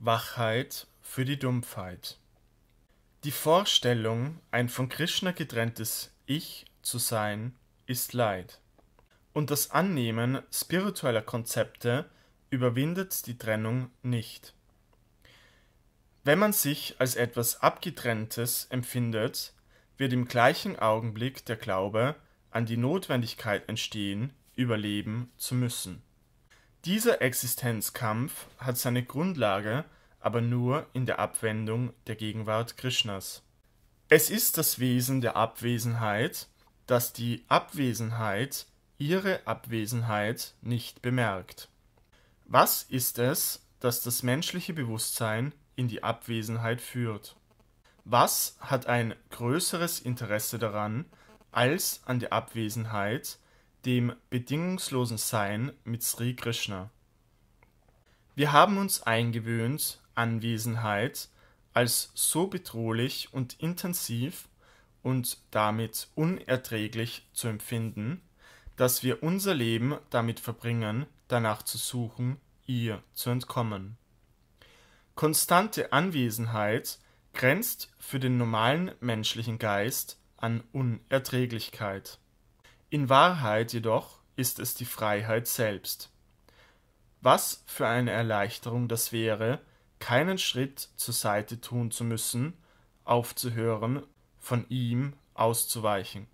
Wachheit für die Dumpfheit. Die Vorstellung, ein von Krishna getrenntes Ich zu sein, ist Leid. Und das Annehmen spiritueller Konzepte überwindet die Trennung nicht. Wenn man sich als etwas Abgetrenntes empfindet, wird im gleichen Augenblick der Glaube an die Notwendigkeit entstehen, überleben zu müssen. Dieser Existenzkampf hat seine Grundlage aber nur in der Abwendung der Gegenwart Krishnas. Es ist das Wesen der Abwesenheit, dass die Abwesenheit ihre Abwesenheit nicht bemerkt. Was ist es, das das menschliche Bewusstsein in die Abwesenheit führt? Was hat ein größeres Interesse daran, als an der Abwesenheit dem bedingungslosen Sein mit Sri Krishna. Wir haben uns eingewöhnt, Anwesenheit als so bedrohlich und intensiv und damit unerträglich zu empfinden, dass wir unser Leben damit verbringen, danach zu suchen, ihr zu entkommen. Konstante Anwesenheit grenzt für den normalen menschlichen Geist an Unerträglichkeit. In Wahrheit jedoch ist es die Freiheit selbst. Was für eine Erleichterung das wäre, keinen Schritt zur Seite tun zu müssen, aufzuhören, von ihm auszuweichen.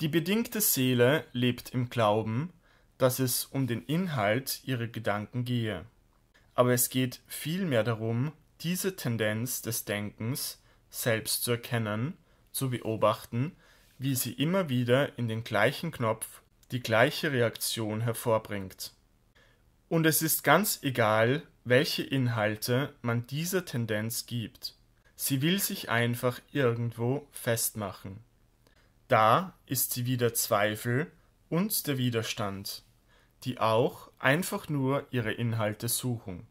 Die bedingte Seele lebt im Glauben, dass es um den Inhalt ihrer Gedanken gehe. Aber es geht vielmehr darum, diese Tendenz des Denkens selbst zu erkennen, zu beobachten wie sie immer wieder in den gleichen Knopf die gleiche Reaktion hervorbringt. Und es ist ganz egal, welche Inhalte man dieser Tendenz gibt. Sie will sich einfach irgendwo festmachen. Da ist sie wieder Zweifel und der Widerstand, die auch einfach nur ihre Inhalte suchen.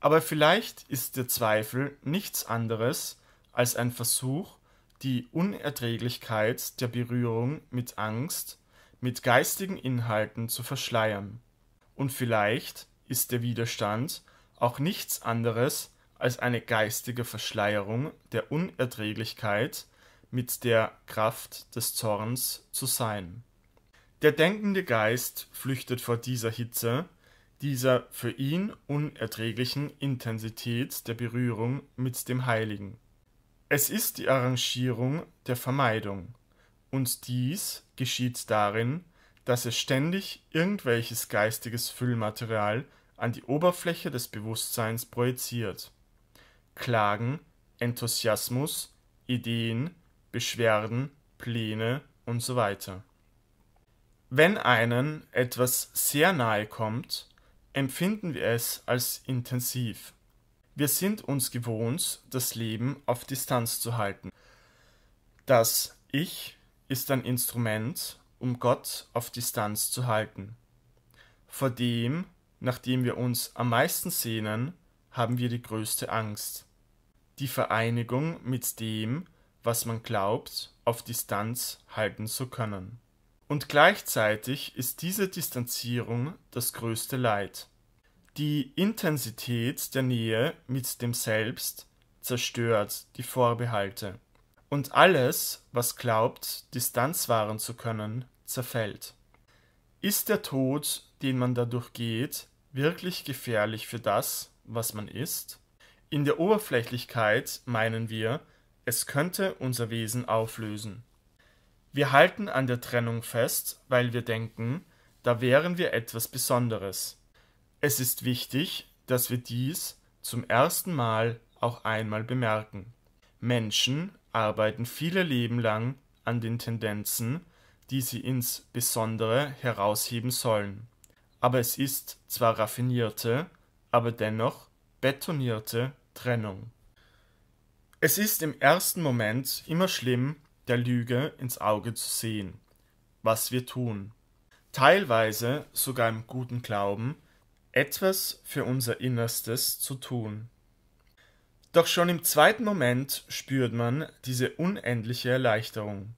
Aber vielleicht ist der Zweifel nichts anderes als ein Versuch, die Unerträglichkeit der Berührung mit Angst, mit geistigen Inhalten zu verschleiern. Und vielleicht ist der Widerstand auch nichts anderes als eine geistige Verschleierung der Unerträglichkeit mit der Kraft des Zorns zu sein. Der denkende Geist flüchtet vor dieser Hitze, dieser für ihn unerträglichen Intensität der Berührung mit dem Heiligen. Es ist die Arrangierung der Vermeidung, und dies geschieht darin, dass es ständig irgendwelches geistiges Füllmaterial an die Oberfläche des Bewusstseins projiziert. Klagen, Enthusiasmus, Ideen, Beschwerden, Pläne usw. Wenn einem etwas sehr nahe kommt, empfinden wir es als intensiv wir sind uns gewohnt, das Leben auf Distanz zu halten. Das Ich ist ein Instrument, um Gott auf Distanz zu halten. Vor dem, nach dem wir uns am meisten sehnen, haben wir die größte Angst. Die Vereinigung mit dem, was man glaubt, auf Distanz halten zu können. Und gleichzeitig ist diese Distanzierung das größte Leid. Die Intensität der Nähe mit dem Selbst zerstört die Vorbehalte. Und alles, was glaubt, Distanz wahren zu können, zerfällt. Ist der Tod, den man dadurch geht, wirklich gefährlich für das, was man ist? In der Oberflächlichkeit meinen wir, es könnte unser Wesen auflösen. Wir halten an der Trennung fest, weil wir denken, da wären wir etwas Besonderes. Es ist wichtig, dass wir dies zum ersten Mal auch einmal bemerken. Menschen arbeiten viele Leben lang an den Tendenzen, die sie ins Besondere herausheben sollen. Aber es ist zwar raffinierte, aber dennoch betonierte Trennung. Es ist im ersten Moment immer schlimm, der Lüge ins Auge zu sehen, was wir tun. Teilweise sogar im guten Glauben, etwas für unser Innerstes zu tun. Doch schon im zweiten Moment spürt man diese unendliche Erleichterung.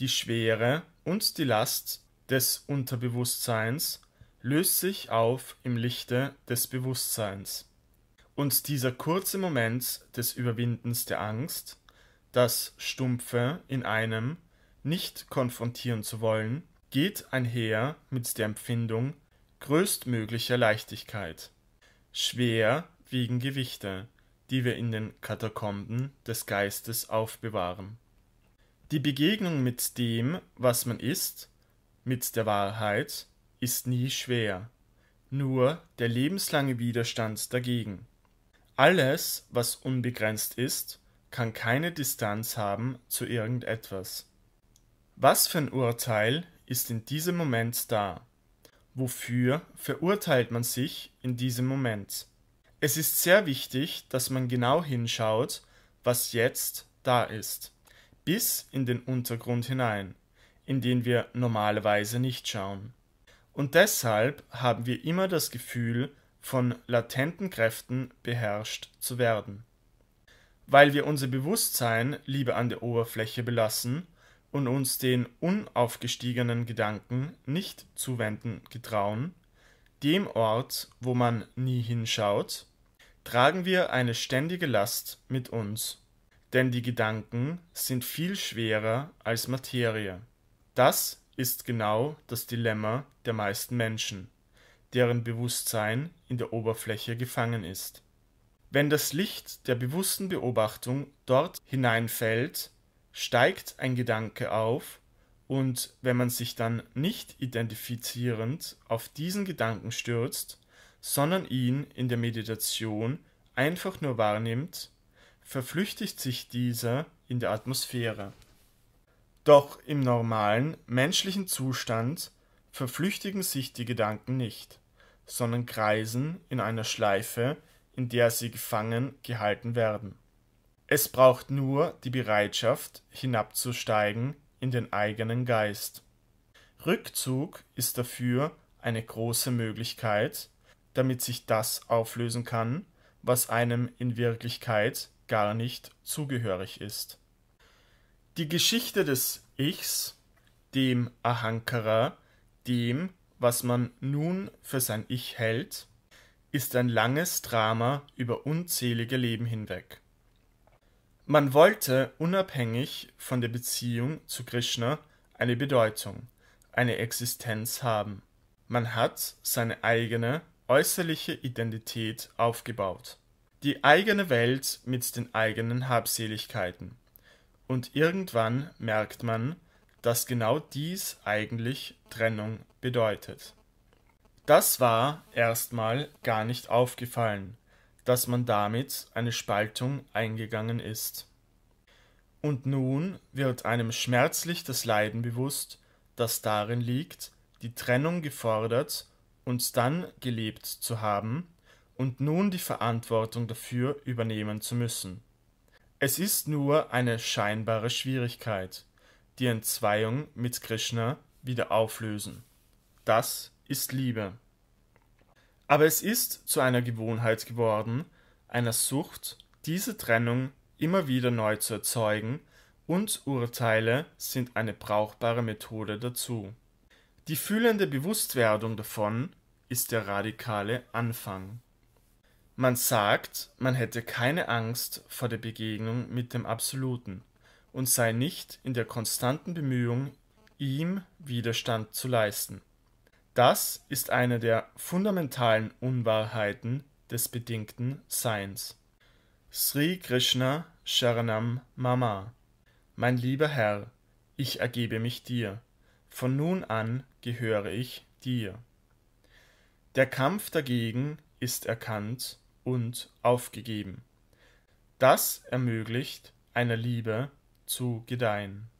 Die Schwere und die Last des Unterbewusstseins löst sich auf im Lichte des Bewusstseins. Und dieser kurze Moment des Überwindens der Angst, das Stumpfe in einem nicht konfrontieren zu wollen, geht einher mit der Empfindung größtmöglicher Leichtigkeit. Schwer wiegen Gewichte, die wir in den Katakomben des Geistes aufbewahren. Die Begegnung mit dem, was man ist, mit der Wahrheit, ist nie schwer, nur der lebenslange Widerstand dagegen. Alles, was unbegrenzt ist, kann keine Distanz haben zu irgendetwas. Was für ein Urteil ist in diesem Moment da? Wofür verurteilt man sich in diesem Moment? Es ist sehr wichtig, dass man genau hinschaut, was jetzt da ist, bis in den Untergrund hinein, in den wir normalerweise nicht schauen. Und deshalb haben wir immer das Gefühl, von latenten Kräften beherrscht zu werden. Weil wir unser Bewusstsein lieber an der Oberfläche belassen, und uns den unaufgestiegenen Gedanken nicht zuwenden getrauen, dem Ort, wo man nie hinschaut, tragen wir eine ständige Last mit uns, denn die Gedanken sind viel schwerer als Materie. Das ist genau das Dilemma der meisten Menschen, deren Bewusstsein in der Oberfläche gefangen ist. Wenn das Licht der bewussten Beobachtung dort hineinfällt, steigt ein Gedanke auf und wenn man sich dann nicht identifizierend auf diesen Gedanken stürzt, sondern ihn in der Meditation einfach nur wahrnimmt, verflüchtigt sich dieser in der Atmosphäre. Doch im normalen menschlichen Zustand verflüchtigen sich die Gedanken nicht, sondern kreisen in einer Schleife, in der sie gefangen gehalten werden. Es braucht nur die Bereitschaft, hinabzusteigen in den eigenen Geist. Rückzug ist dafür eine große Möglichkeit, damit sich das auflösen kann, was einem in Wirklichkeit gar nicht zugehörig ist. Die Geschichte des Ichs, dem Ahankara, dem, was man nun für sein Ich hält, ist ein langes Drama über unzählige Leben hinweg. Man wollte unabhängig von der Beziehung zu Krishna eine Bedeutung, eine Existenz haben. Man hat seine eigene äußerliche Identität aufgebaut. Die eigene Welt mit den eigenen Habseligkeiten. Und irgendwann merkt man, dass genau dies eigentlich Trennung bedeutet. Das war erstmal gar nicht aufgefallen, dass man damit eine Spaltung eingegangen ist. Und nun wird einem schmerzlich das Leiden bewusst, das darin liegt, die Trennung gefordert und dann gelebt zu haben und nun die Verantwortung dafür übernehmen zu müssen. Es ist nur eine scheinbare Schwierigkeit, die Entzweiung mit Krishna wieder auflösen. Das ist Liebe. Aber es ist zu einer Gewohnheit geworden, einer Sucht, diese Trennung immer wieder neu zu erzeugen, und Urteile sind eine brauchbare Methode dazu. Die fühlende Bewusstwerdung davon ist der radikale Anfang. Man sagt, man hätte keine Angst vor der Begegnung mit dem Absoluten und sei nicht in der konstanten Bemühung, ihm Widerstand zu leisten. Das ist eine der fundamentalen Unwahrheiten des bedingten Seins. Sri Krishna Sharanam Mama. Mein lieber Herr, ich ergebe mich dir. Von nun an gehöre ich dir. Der Kampf dagegen ist erkannt und aufgegeben. Das ermöglicht einer Liebe zu gedeihen.